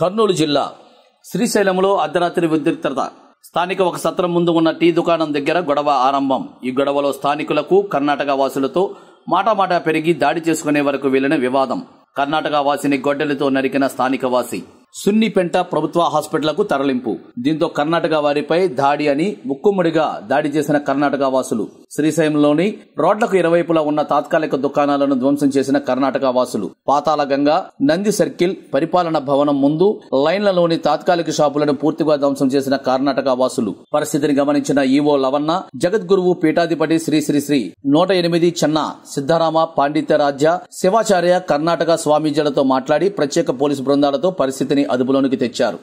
కర్నూలు జిల్లా శ్రీశైలంలో అర్ధరాత్రి ఉద్రిక్తత స్థానిక ఒక సత్రం ముందు ఉన్న టీ దుకాణం దగ్గర గొడవ ఆరంభం ఈ గొడవలో స్థానికులకు కర్ణాటక వాసులతో మాటామాటా పెరిగి దాడి చేసుకునే వరకు వెళ్లిన వివాదం కర్ణాటక వాసిని గొడ్డలితో నరికిన స్థానిక వాసి సున్నిపెంట ప్రభుత్వ హాస్పిటల్కు తరలింపు దీంతో కర్ణాటక వారిపై దాడి అని ముక్కుమ్ముడిగా దాడి చేసిన కర్ణాటక వాసులు శ్రీశైలంలోని రోడ్లకు ఇరువైపులా ఉన్న తాత్కాలిక దుకాణాలను ధ్వంసం చేసిన కర్ణాటక వాసులు గంగా నంది సర్కిల్ పరిపాలన భవనం ముందు లైన్లలోని తాత్కాలిక షాపులను పూర్తిగా ధ్వంసం చేసిన కర్ణాటక వాసులు పరిస్థితిని గమనించిన ఈవో లవన్న జగద్గురువు పీఠాధిపతి శ్రీ శ్రీ శ్రీ నూట ఎనిమిది చెన్న సిద్ధరామ పాండిత్యరాజ్య శివాచార్య కర్ణాటక స్వామీజీలతో మాట్లాడి ప్రత్యేక పోలీసు బృందాలతో పరిస్థితిని అదుపులోనికి తెచ్చారు